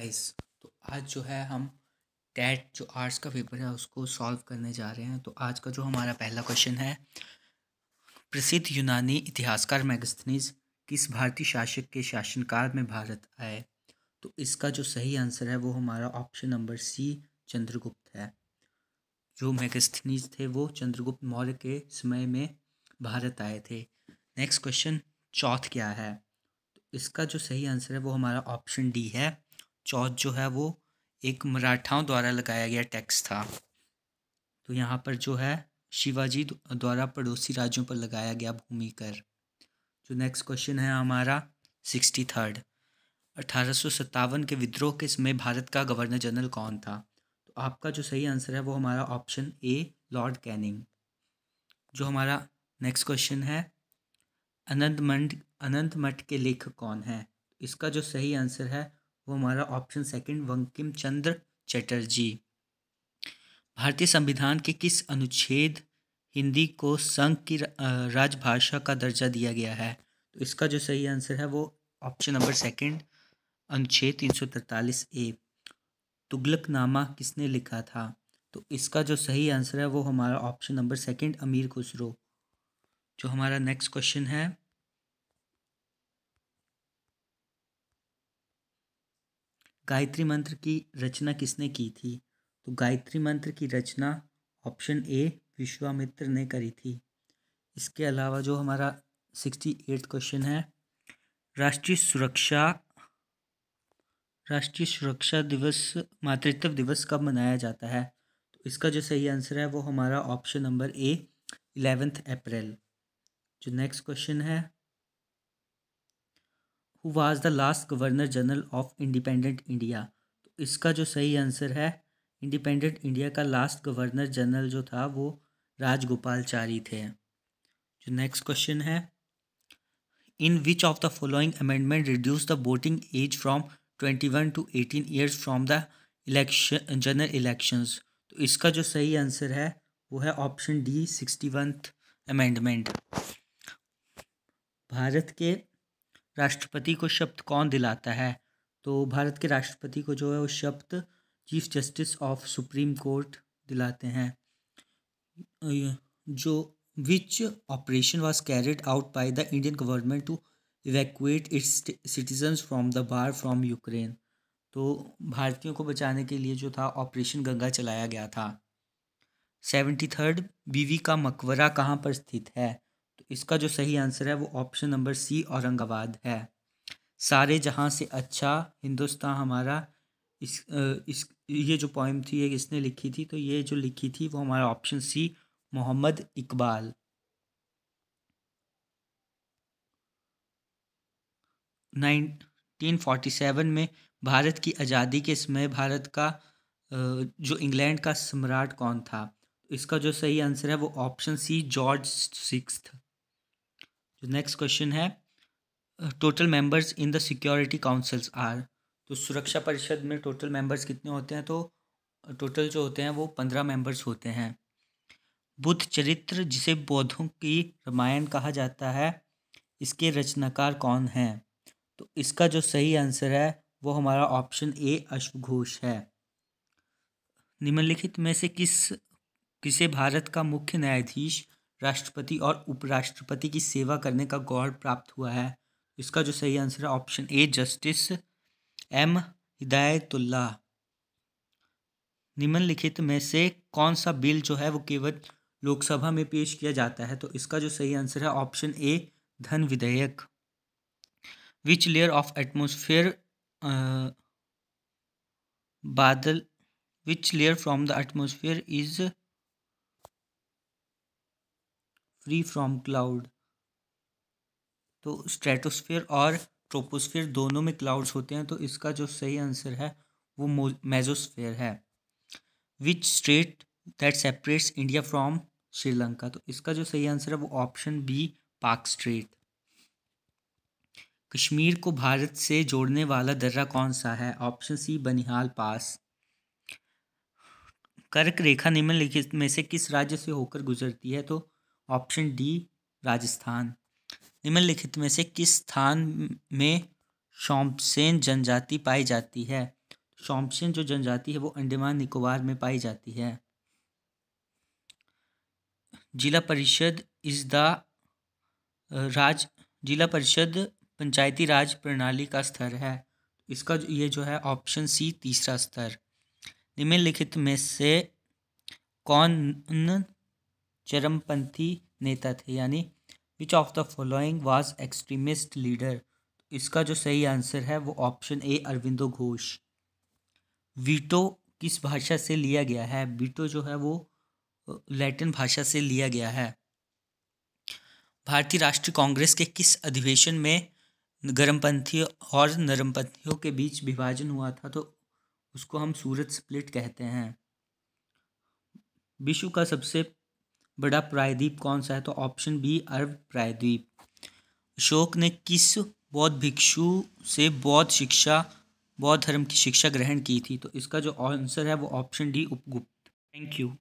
guys तो आज जो है हम टैट जो आर्ट्स का पेपर है उसको सॉल्व करने जा रहे हैं तो आज का जो हमारा पहला क्वेश्चन है प्रसिद्ध यूनानी इतिहासकार मैगस्थनीज किस भारतीय शासक के शासनकाल में भारत आए तो इसका जो सही आंसर है वो हमारा ऑप्शन नंबर सी चंद्रगुप्त है जो मैगस्थनीज थे वो चंद्रगुप्त मौर्य के समय में भारत आए थे नेक्स्ट क्वेश्चन चौथ क्या है तो इसका जो सही आंसर है वो हमारा ऑप्शन डी है चौथ जो है वो एक मराठाओं द्वारा लगाया गया टैक्स था तो यहाँ पर जो है शिवाजी द्वारा पड़ोसी राज्यों पर लगाया गया भूमि कर जो नेक्स्ट क्वेश्चन है हमारा सिक्सटी थर्ड अठारह के विद्रोह के समय भारत का गवर्नर जनरल कौन था तो आपका जो सही आंसर है वो हमारा ऑप्शन ए लॉर्ड कैनिंग जो हमारा नेक्स्ट क्वेश्चन है अनंत मंड अनंत मठ के लेखक कौन है इसका जो सही आंसर है वो हमारा ऑप्शन सेकंड वंकिम चंद्र चटर्जी भारतीय संविधान के किस अनुच्छेद हिंदी को संघ की राजभाषा का दर्जा दिया गया है तो इसका जो सही आंसर है वो ऑप्शन नंबर सेकंड अनुच्छेद तीन सौ तैतालीस ए तुगलकनामा किसने लिखा था तो इसका जो सही आंसर है वो हमारा ऑप्शन नंबर सेकंड अमीर खुसरो जो हमारा नेक्स्ट क्वेश्चन है गायत्री मंत्र की रचना किसने की थी तो गायत्री मंत्र की रचना ऑप्शन ए विश्वामित्र ने करी थी इसके अलावा जो हमारा सिक्सटी एट क्वेश्चन है राष्ट्रीय सुरक्षा राष्ट्रीय सुरक्षा दिवस मातृत्व दिवस कब मनाया जाता है तो इसका जो सही आंसर है वो हमारा option number A eleventh April जो नेक्स्ट क्वेश्चन है who was the last governor general of independent India तो इसका जो सही आंसर है इंडिपेंडेंट इंडिया का लास्ट गवर्नर जनरल जो था वो राजगोपालचारी थे जो नेक्स्ट क्वेश्चन है in which of the following amendment reduce the voting age from twenty one to eighteen years from the election general elections तो इसका जो सही आंसर है वो है option D sixty one amendment Bharat के राष्ट्रपति को शब्द कौन दिलाता है तो भारत के राष्ट्रपति को जो है वो शब्द chief justice of supreme court दिलाते हैं जो which operation was carried out by the Indian government to evacuate its citizens from the war from Ukraine तो भारतीयों को बचाने के लिए जो था ऑपरेशन गंगा चलाया गया था सेवेंटी थर्ड बीवी का मकबरा कहाँ पर स्थित है इसका जो सही आंसर है वो ऑप्शन नंबर सी औरंगाबाद है सारे जहाँ से अच्छा हिंदुस्तान हमारा इस इस ये जो पॉइम थी ये इसने लिखी थी तो ये जो लिखी थी वो हमारा option C Mohammad Iqbal nineteen forty seven में भारत की आज़ादी के समय भारत का जो इंग्लैंड का सम्राट कौन था इसका जो सही आंसर है वो option C George sixth next question है total members in the security councils are तो सुरक्षा परिषद में टोटल मेंबर्स कितने होते हैं तो टोटल जो होते हैं वो पंद्रह मेंबर्स होते हैं बुद्ध चरित्र जिसे बौद्धों की रामायण कहा जाता है इसके रचनाकार कौन हैं तो इसका जो सही आंसर है वो हमारा ऑप्शन ए अश्वघोष है निम्नलिखित में से किस किसे भारत का मुख्य न्यायाधीश राष्ट्रपति और उपराष्ट्रपति की सेवा करने का गौरव प्राप्त हुआ है इसका जो सही आंसर है option A justice M Hidayatullah निम्नलिखित में से कौन सा बिल जो है वो केवल लोकसभा में पेश किया जाता है तो इसका जो सही आंसर है ऑप्शन ए धन विधेयक विच लेयर ऑफ एटमोसफेयर बादल which layer from the atmosphere is free from cloud तो स्ट्रेटोस्फेयर और ट्रोपोस्फीयर दोनों में क्लाउड्स होते हैं तो इसका जो सही आंसर है वो मेजोस्फेयर है which state that separates India from Sri Lanka तो इसका जो सही आंसर है वो option B Palk strait Kashmir को भारत से जोड़ने वाला दर्रा कौन सा है ऑप्शन सी बनिहाल पास कर्क रेखा निम्नलिखित में से किस राज्य से होकर गुजरती है तो ऑप्शन डी राजस्थान निम्नलिखित में से किस स्थान में शॉम्पसेन जनजाति पाई जाती है शॉम्पसेन जो जनजाति है वो अंडमान निकोबार में पाई जाती है जिला परिषद इज़ द राज जिला परिषद पंचायती राज प्रणाली का स्तर है इसका ये जो है ऑप्शन सी तीसरा स्तर निम्नलिखित में से कौन चरमपंथी नेता थे यानी which of the following was extremist leader इसका जो सही आंसर है वो option A Aurobindo Ghosh veto किस भाषा से लिया गया है वीटो जो है वो लैटिन भाषा से लिया गया है भारतीय राष्ट्रीय कांग्रेस के किस अधिवेशन में गर्मपंथियों और नरमपंथियों के बीच विभाजन हुआ था तो उसको हम सूरत स्प्लिट कहते हैं विश्व का सबसे बड़ा प्रायद्वीप कौन सा है तो ऑप्शन बी अरब प्रायद्वीप अशोक ने किस बौद्ध भिक्षु से बौद्ध शिक्षा बौद्ध धर्म की शिक्षा ग्रहण की थी तो इसका जो आंसर है वो option D Upagupta thank you